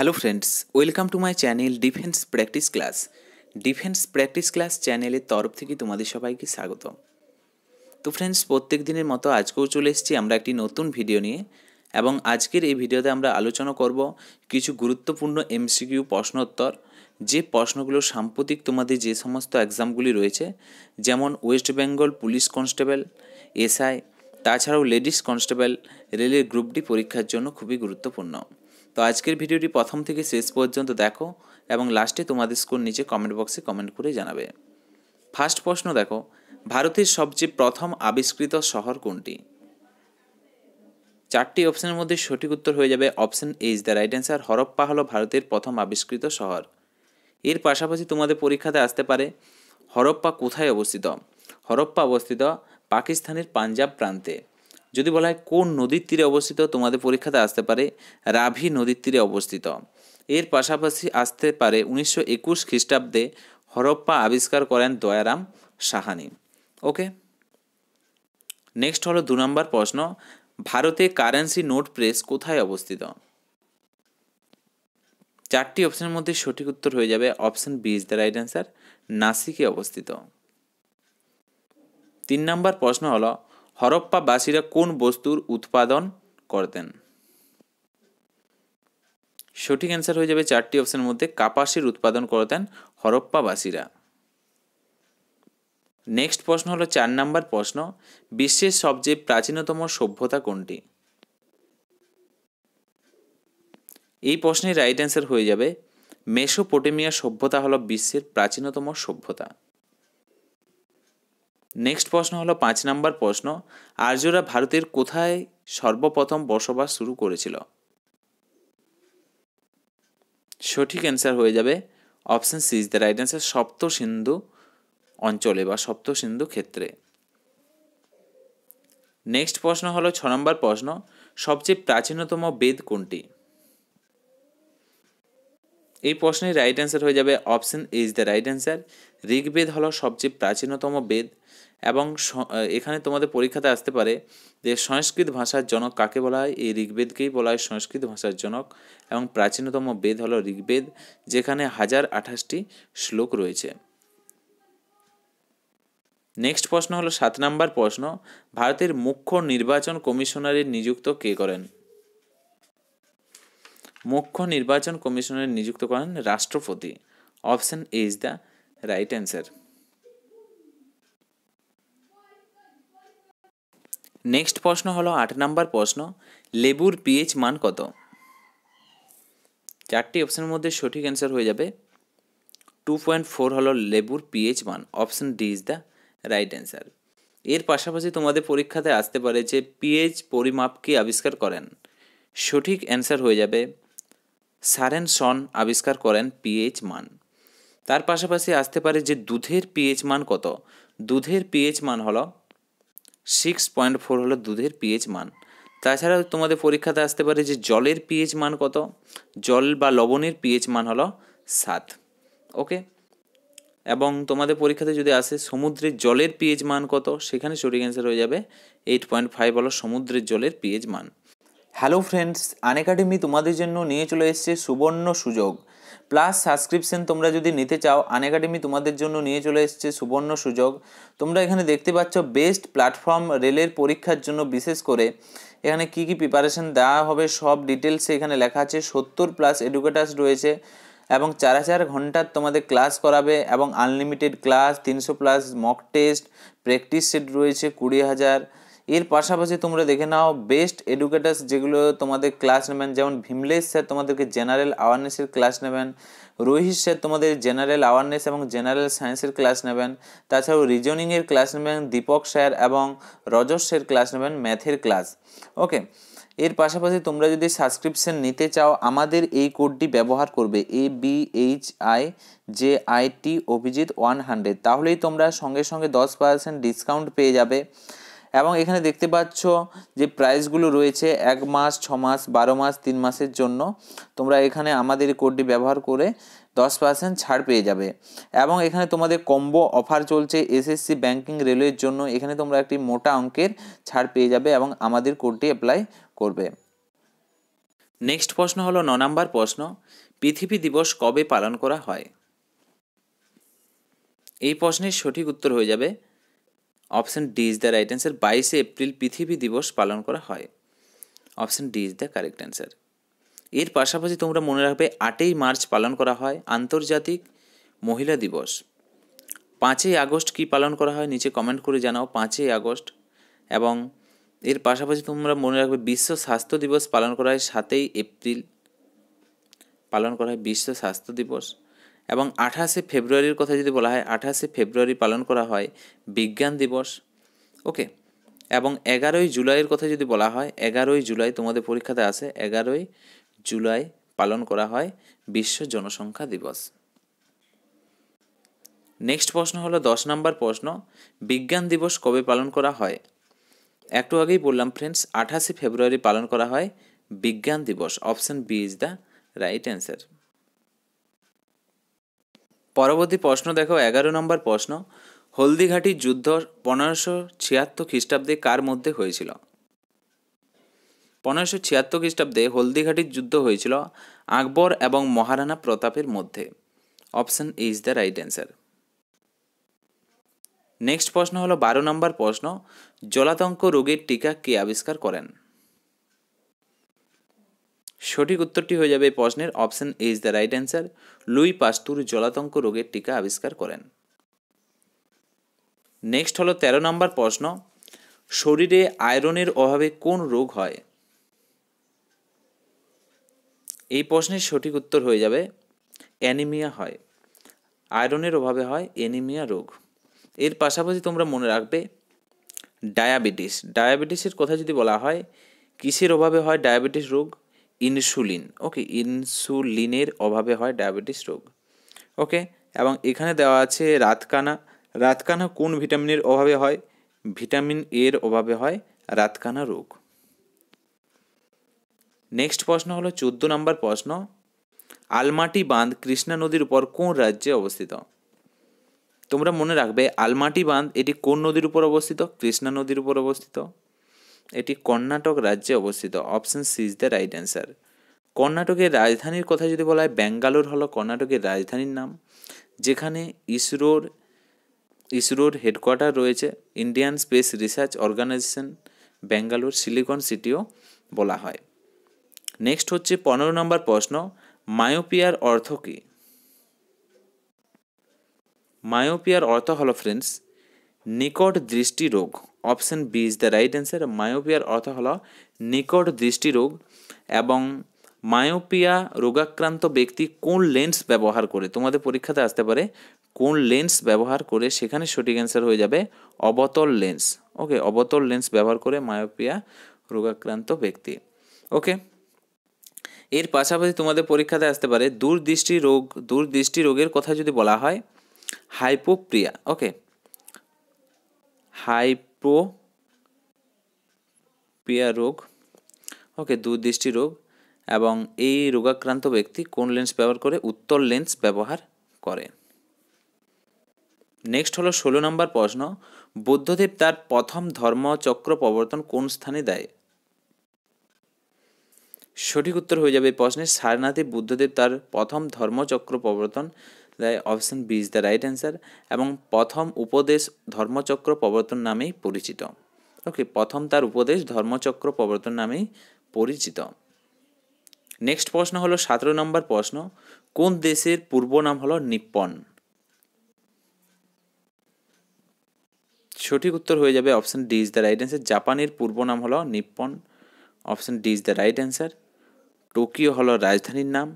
hello friends welcome to my channel defence practice class defence practice class চ্যানেলের তরফ থেকে তোমাদের সবাইকে স্বাগত তো ফ্রেন্ডস প্রত্যেক দিনের মতো আজকেও চলে এসেছি আমরা একটি নতুন ভিডিও নিয়ে এবং আজকের এই ভিডিওতে আমরা আলোচনা করব কিছু গুরুত্বপূর্ণ এমসিকিউ প্রশ্ন উত্তর যে প্রশ্নগুলো সাম্প্রতিক তোমাদের যে সমস্ত এক্সামগুলি রয়েছে যেমন West Bengal police constable SI তাছাড়াও লেডিস কনস্টেবল রেলের গ্রুপটি পরীক্ষার জন্য খুবই গুরুত্বপূর্ণ তো আজকের ভিডিওটি প্রথম থেকে শেষ পর্যন্ত দেখো এবং লাস্টে তোমাদের স্কোর নিচে কমেন্ট বক্সে কমেন্ট করে জানাবে ফার্স্ট প্রশ্ন দেখো ভারতের সবচেয়ে প্রথম আবিষ্কৃত শহর কোনটি চারটি অপশনের মধ্যে সঠিক উত্তর হয়ে যাবে option A is the right answer Harappa হলো ভারতের প্রথম আবিষ্কৃত শহর এর পাশাপাশি তোমাদের পরীক্ষাতে আসতে পারে হরপ্পা কোথায় অবস্থিত হরপ্পা অবস্থিত পাকিস্তানের পাঞ্জাব প্রান্তে যদি বলা হয় কোন নদীর তীরে অবস্থিত তোমাদের পরীক্ষাতে আসতে পারে রাভি নদীর তীরে অবস্থিত এর পাশাপাশি আসতে পারে উনিশশো একুশ খ্রিস্টাব্দে হরপ্পা আবিষ্কার করেন দয়ারাম সাহানি ওকে নেক্সট হলো দু নম্বর প্রশ্ন ভারতে কারেন্সি নোট প্রেস কোথায় অবস্থিত চারটি অপশনের মধ্যে সঠিক উত্তর হয়ে যাবে option B is the right answer নাসিকে অবস্থিত তিন নম্বর প্রশ্ন হলো হরপ্পাবাসীরা কোন বস্তুর উৎপাদন করতেন সঠিক অ্যান্সার হয়ে যাবে চারটি অপশনের মধ্যে কাপাসের উৎপাদন করতেন হরপ্পাবাসীরা নেক্সট প্রশ্ন হলো চার নাম্বার প্রশ্ন বিশ্বের সবচেয়ে প্রাচীনতম সভ্যতা কোনটি এই প্রশ্নের রাইট অ্যান্সার হয়ে যাবে মেসোপোটেমিয়া সভ্যতা হলো বিশ্বের প্রাচীনতম সভ্যতা নেক্সট প্রশ্ন হলো পাঁচ নাম্বার প্রশ্ন আর্যরা ভারতের কোথায় সর্বপ্রথম বসবাস শুরু করেছিল সঠিক অ্যান্সার হয়ে যাবে option C is the right answer Sapta Sindhu অঞ্চলে বা সপ্ত সিন্ধু ক্ষেত্রে নেক্সট প্রশ্ন হলো ছ নম্বর প্রশ্ন সবচেয়ে প্রাচীনতম বেদ কোনটি এই প্রশ্নের রাইট অ্যান্সার হয়ে যাবে option is the right answer Rigveda হলো সবচেয়ে প্রাচীনতম বেদ এবং এখানে তোমাদের পরীক্ষাতে আসতে পারে যে সংস্কৃত ভাষার জনক কাকে বলা হয় এই ঋগ্বেদকেই বলা হয় সংস্কৃত ভাষার জনক এবং প্রাচীনতম বেদ হলো ঋগ্বেদ যেখানে হাজার আঠাশটি শ্লোক রয়েছে নেক্সট প্রশ্ন হলো সাত নাম্বার প্রশ্ন ভারতের মুখ্য নির্বাচন কমিশনারের নিযুক্ত কে করেন মুখ্য নির্বাচন কমিশনার নিযুক্ত করেন রাষ্ট্রপতি option A is the right answer next প্রশ্ন হলো আট নাম্বার প্রশ্ন লেবুর পিএইচ মান কত চারটি অপশনের মধ্যে সঠিক অ্যান্সার হয়ে যাবে টু পয়েন্ট ফোর হলো লেবুর পিএইচ মান option D is the right answer এর পাশাপাশি তোমাদের পরীক্ষাতে আসতে পারে যে পিএইচ পরিমাপ কি আবিষ্কার করেন সঠিক অ্যান্সার হয়ে যাবে সারেন সন আবিষ্কার করেন পিএইচ মান তার পাশাপাশি আসতে পারে যে দুধের পিএইচ মান কত দুধের পিএইচ মান হলো সিক্স পয়েন্ট ফোর হলো দুধের পিএইচ মান তাছাড়াও তোমাদের পরীক্ষাতে আসতে পারে যে জলের পিএইচ মান কত জল বা লবণের পিএইচ মান হলো সাত ওকে এবং তোমাদের পরীক্ষাতে যদি আসে সমুদ্রের জলের পিএইচ মান কত সেখানে সঠিক অ্যান্সার হয়ে যাবে এইট পয়েন্ট ফাইভ হলো সমুদ্রের জলের পিএইচ মান হ্যালো ফ্রেন্ডস আন একাডেমি তোমাদের জন্য নিয়ে চলে এসছে সুবর্ণ সুযোগ প্লাস সাবস্ক্রিপশন তোমরা যদি নিতে চাও আন একাডেমি তোমাদের জন্য নিয়ে চলে এসছে সুবর্ণ সুযোগ তোমরা এখানে দেখতে পাচ্ছ বেস্ট প্ল্যাটফর্ম রেলের পরীক্ষার জন্য বিশেষ করে এখানে কি কি প্রিপারেশন দেওয়া হবে সব ডিটেলসে এখানে লেখা আছে সত্তর প্লাস এডুকেটার্স রয়েছে এবং চার চার ঘন্টার তোমাদের ক্লাস করাবে এবং আনলিমিটেড ক্লাস তিনশো plus mock test practice set রয়েছে কুড়ি হাজার এর পাশাপাশি তোমরা দেখে নাও বেস্ট এডুকেটার্স যেগুলো তোমাদের ক্লাস নেবেন যেমন ভীমলেশ স্যার তোমাদেরকে জেনারেল অ্যাওয়ারনেসের ক্লাস নেবেন রোহিত স্যার তোমাদের জেনারেল অ্যাওয়ারনেস এবং জেনারেল সায়েন্সের ক্লাস নেবেন তাছাড়াও রিজনিংয়ের ক্লাস নেবেন দীপক স্যার এবং রজত ক্লাস নেবেন ম্যাথের ক্লাস ওকে এর পাশাপাশি তোমরা যদি সাবস্ক্রিপশন নিতে চাও আমাদের এই কোডটি ব্যবহার করবে A B H I J I T Abhijit one hundred তাহলেই তোমরা সঙ্গে সঙ্গে দশ পার্সেন্ট ডিসকাউন্ট পেয়ে যাবে এবং এখানে দেখতে পাচ্ছ যে প্রাইসগুলো রয়েছে এক মাস ছ মাস বারো মাস তিন মাসের জন্য তোমরা এখানে আমাদের কোডটি ব্যবহার করে দশ পার্সেন্ট ছাড় পেয়ে যাবে এবং এখানে তোমাদের কম্বো অফার চলছে এসএসসি ব্যাংকিং রেলওয়ের জন্য এখানে তোমরা একটি মোটা অঙ্কের ছাড় পেয়ে যাবে এবং আমাদের কোডটি অ্যাপ্লাই করবে নেক্সট প্রশ্ন হলো ন নম্বর প্রশ্ন পৃথিবী দিবস কবে পালন করা হয় এই প্রশ্নের সঠিক উত্তর হয়ে যাবে option D is the right answer বাইশে এপ্রিল পৃথিবী দিবস পালন করা হয় option D is the correct answer এর পাশাপাশি তোমরা মনে রাখবে আটই মার্চ পালন করা হয় আন্তর্জাতিক মহিলা দিবস পাঁচই আগস্ট কি পালন করা হয় নিচে কমেন্ট করে জানাও পাঁচই আগস্ট এবং এর পাশাপাশি তোমরা মনে রাখবে বিশ্ব স্বাস্থ্য দিবস পালন করা হয় সাতই এপ্রিল পালন করা হয় বিশ্ব স্বাস্থ্য দিবস এবং আঠাশে ফেব্রুয়ারির কথা যদি বলা হয় আঠাশে ফেব্রুয়ারি পালন করা হয় বিজ্ঞান দিবস ওকে এবং এগারোই জুলাইয়ের কথা যদি বলা হয় এগারোই জুলাই তোমাদের পরীক্ষাতে আছে এগারোই জুলাই পালন করা হয় বিশ্ব জনসংখ্যা দিবস নেক্সট প্রশ্ন হলো দশ নম্বর প্রশ্ন বিজ্ঞান দিবস কবে পালন করা হয় একটু আগেই বললাম ফ্রেন্ডস আঠাশে ফেব্রুয়ারি পালন করা হয় বিজ্ঞান দিবস option B is the right answer পরবর্তী প্রশ্ন দেখো এগারো নম্বর প্রশ্ন হলদিঘাটি যুদ্ধ পনেরোশো ছিয়াত্তর খ্রিস্টাব্দে কার মধ্যে হয়েছিল পনেরোশো ছিয়াত্তর খ্রিস্টাব্দে হলদিঘাটির যুদ্ধ হয়েছিল আকবর এবং মহারানা প্রতাপের মধ্যে option is the right answer next প্রশ্ন হলো বারো নম্বর প্রশ্ন জলাতঙ্ক রোগের টিকা কে আবিষ্কার করেন সঠিক উত্তরটি হয়ে যাবে প্রশ্নের option A is the right answer Louis Pasteur জলাতঙ্ক রোগের টিকা আবিষ্কার করেন নেক্সট হলো ১৩ নম্বর প্রশ্ন শরীরে আয়রনের অভাবে কোন রোগ হয় এই প্রশ্নের সঠিক উত্তর হয়ে যাবে অ্যানিমিয়া হয় আয়রনের অভাবে হয় অ্যানিমিয়া রোগ এর পাশাপাশি তোমরা মনে রাখবে ডায়াবেটিস ডায়াবেটিসের কথা যদি বলা হয় কিসের অভাবে হয় ডায়াবেটিস রোগ ইনসুলিন ওকে ইনসুলিনের অভাবে হয় ডায়াবেটিস রোগ ওকে এবং এখানে দেওয়া আছে রাতকানা রাতকানা কোন ভিটামিনের অভাবে হয় ভিটামিন এর অভাবে হয় রাতকানা রোগ নেক্সট প্রশ্ন হলো চোদ্দ নম্বর প্রশ্ন আলমাটি বাঁধ কৃষ্ণা নদীর উপর কোন রাজ্যে অবস্থিত তোমরা মনে রাখবে আলমাটি বাঁধ এটি কোন নদীর উপর অবস্থিত কৃষ্ণা নদীর উপর অবস্থিত এটি কর্ণাটক রাজ্যে অবস্থিত option C is the right answer কর্ণাটকের রাজধানীর কথা যদি বলা হয় ব্যাঙ্গালোর হলো কর্ণাটকের রাজধানীর নাম যেখানে ইসরোর ইসরোর হেডকোয়ার্টার রয়েছে Indian Space Research Organisation Bangalore silicon সিটিও বলা হয় নেক্সট হচ্ছে পনেরো নম্বর প্রশ্ন মায়োপিয়ার অর্থ কী মায়োপিয়ার অর্থ হলো ফ্রেন্ডস নিকট দৃষ্টি রোগ option B is the right answer মায়োপিয়ার অর্থ হল নিকট দৃষ্টি রোগ এবং মায়োপিয়া রোগাক্রান্ত ব্যক্তি কোন লেন্স ব্যবহার করে তোমাদের পরীক্ষাতে আসতে পারে কোন লেন্স ব্যবহার করে সেখানে সঠিক অ্যান্সার হয়ে যাবে অবতল লেন্স ওকে অবতল লেন্স ব্যবহার করে মায়োপিয়া রোগাক্রান্ত ব্যক্তি ওকে এর পাশাপাশি তোমাদের পরীক্ষাতে আসতে পারে দূরদৃষ্টি রোগ দূরদৃষ্টি রোগের কথা যদি বলা হয় হাইপোপ্রিয়া ওকে হাইপোপিয়া রোগ ওকে দুর্দৃষ্টি রোগ এবং এই রোগাক্রান্ত ব্যক্তি কোন লেন্স ব্যবহার করে উত্তর লেন্স ব্যবহার করে নেক্সট হলো ষোলো নম্বর প্রশ্ন বুদ্ধদেব তার প্রথম ধর্মচক্র প্রবর্তন কোন স্থানে দেয় সঠিক উত্তর হয়ে যাবে এই প্রশ্নে সারনাথে বুদ্ধদেব তার প্রথম ধর্মচক্র প্রবর্তন option B is the right answer এবং প্রথম উপদেশ ধর্মচক্র প্রবর্তন নামেই পরিচিত ওকে প্রথম তার উপদেশ ধর্মচক্র প্রবর্তন নামেই পরিচিত নেক্সট প্রশ্ন হলো সতেরো নম্বর প্রশ্ন কোন দেশের পূর্ব নাম হলো নিপ্পন সঠিক উত্তর হয়ে যাবে option D is the right answer জাপানের পূর্ব নাম হলো Nippon option D is the right answer Tokyo হলো রাজধানীর নাম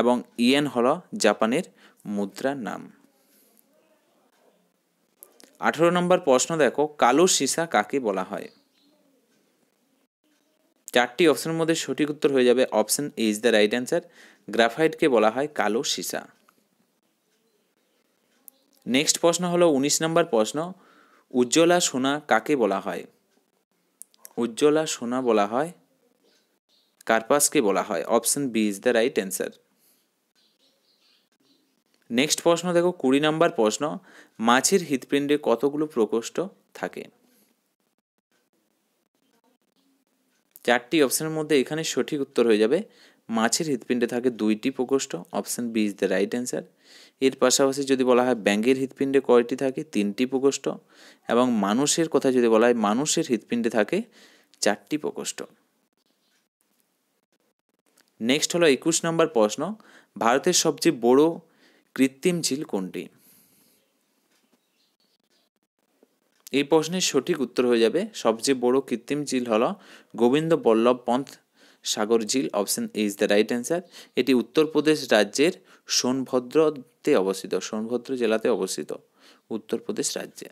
এবং ইয়েন হল জাপানের মুদ্রার নাম আঠেরো নম্বর প্রশ্ন দেখো কালো সীসা কাকে বলা হয় চারটি অপশনের মধ্যে সঠিক উত্তর হয়ে যাবে option A is the right answer গ্রাফাইটকে বলা হয় কালো সীসা নেক্সট প্রশ্ন হলো ১৯ নম্বর প্রশ্ন উজ্জ্বলা সোনা কাকে বলা হয় উজ্জ্বলা সোনা বলা হয় কার্পাসকে বলা হয় option B is the right answer next প্রশ্ন দেখো কুড়ি নাম্বার প্রশ্ন মাছের হৃৎপিণ্ডে কতগুলো প্রকোষ্ঠ থাকে চারটি অপশানের মধ্যে এখানে সঠিক উত্তর হয়ে যাবে মাছের হৃৎপিণ্ডে থাকে দুইটি প্রকোষ্ঠ option B is the right answer এর পাশাপাশি যদি বলা হয় ব্যাঙ্গের হৃৎপিণ্ডে কয়টি থাকে তিনটি প্রকোষ্ঠ এবং মানুষের কথা যদি বলা হয় মানুষের হৃৎপিণ্ডে থাকে চারটি প্রকোষ্ঠ নেক্সট হলো একুশ নম্বর প্রশ্ন ভারতের সবচেয়ে বড় কৃত্রিম ঝিল কোনটি এই প্রশ্নের সঠিক উত্তর হয়ে যাবে সবচেয়ে বড় কৃত্রিম ঝিল হল গোবিন্দ বল্লভ পন্থ সাগর ঝিল option is the right answer এটি উত্তরপ্রদেশ রাজ্যের সোনভদ্রতে অবস্থিত সোনভদ্র জেলাতে অবস্থিত উত্তরপ্রদেশ রাজ্যে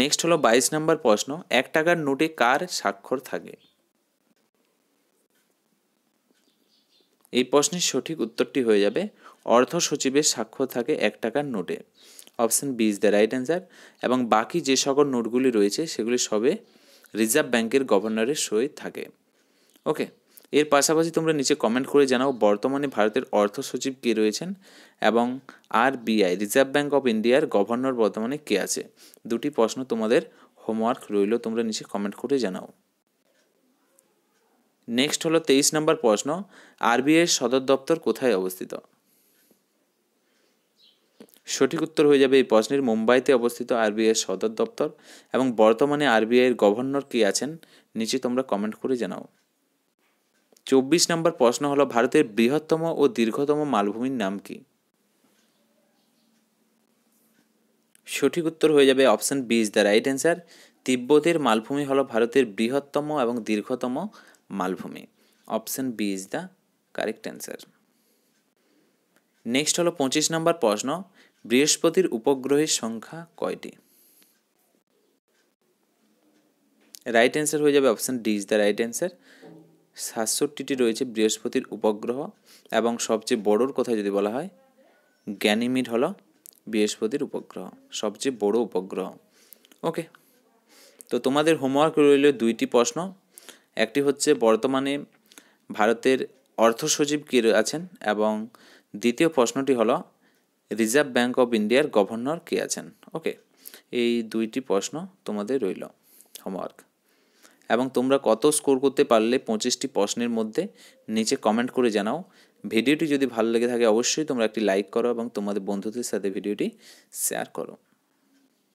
নেক্সট হলো বাইশ নম্বর প্রশ্ন এক টাকার নোটে কার স্বাক্ষর থাকে এই প্রশ্নের সঠিক উত্তরটি হয়ে যাবে অর্থ সচিবের স্বাক্ষর থাকে এক টাকার নোটে option B is the right answer এবং বাকি যে সকল নোটগুলি রয়েছে সেগুলি সবে রিজার্ভ ব্যাংকের গভর্নরের সই থাকে ওকে এর পাশাপাশি তোমরা নিচে কমেন্ট করে জানাও বর্তমানে ভারতের অর্থ সচিব কে রয়েছেন এবং RBI Reserve Bank of ইন্ডিয়ার গভর্নর বর্তমানে কে আছে দুটি প্রশ্ন তোমাদের হোমওয়ার্ক রইল তোমরা নিচে কমেন্ট করে জানাও নেক্সট হলো তেইশ নম্বর প্রশ্ন আরবিআই সদর দপ্তর কোথায় অবস্থিত সঠিক উত্তর হয়ে যাবে এই প্রশ্নের মুম্বাইতে অবস্থিত আরবিআই সদর দপ্তর এবং বর্তমানে আরবিআই এর গভর্নর কি আছেন নিচে তোমরা কমেন্ট করে জানাও চব্বিশ নম্বর প্রশ্ন হলো ভারতের বৃহত্তম ও দীর্ঘতম মালভূমির নাম কি সঠিক উত্তর হয়ে যাবে option B is the right answer তিব্বতের মালভূমি হলো ভারতের বৃহত্তম এবং দীর্ঘতম মালভূমি option B is the correct answer next হলো পঁচিশ নম্বর প্রশ্ন বৃহস্পতির উপগ্রহের সংখ্যা কয়টি রাইট অ্যান্সার হয়ে যাবে option D is the right answer সাতষট্টিটি রয়েছে বৃহস্পতির উপগ্রহ এবং সবচেয়ে বড়োর কথা যদি বলা হয় জ্ঞানিমিড হলো বৃহস্পতির উপগ্রহ সবচেয়ে বড় উপগ্রহ ওকে তো তোমাদের হোমওয়ার্ক রইল দুইটি প্রশ্ন একটি হচ্ছে বর্তমানে ভারতের অর্থ সচিব কে আছেন এবং দ্বিতীয় প্রশ্নটি হলো রিজার্ভ ব্যাঙ্ক অফ ইন্ডিয়ার গভর্নর কে আছেন ওকে এই দুইটি প্রশ্ন তোমাদের রইল হোমওয়ার্ক এবং তোমরা কত স্কোর করতে পারলে পঁচিশটি প্রশ্নের মধ্যে নিচে কমেন্ট করে জানাও ভিডিওটি যদি ভালো লেগে থাকে অবশ্যই তোমরা একটি লাইক করো এবং তোমাদের বন্ধুদের সাথে ভিডিওটি শেয়ার করো